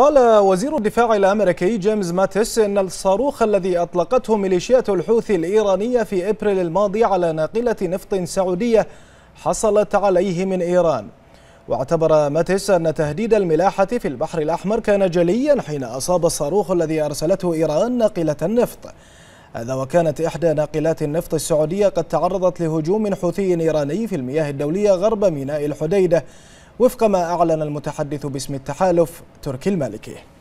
قال وزير الدفاع الأمريكي جيمس ماتيس إن الصاروخ الذي أطلقته ميليشيات الحوثي الإيرانية في إبريل الماضي على ناقلة نفط سعودية حصلت عليه من إيران واعتبر ماتيس أن تهديد الملاحة في البحر الأحمر كان جليا حين أصاب الصاروخ الذي أرسلته إيران ناقلة النفط هذا وكانت إحدى ناقلات النفط السعودية قد تعرضت لهجوم حوثي إيراني في المياه الدولية غرب ميناء الحديدة وفق ما أعلن المتحدث باسم التحالف تركي المالكي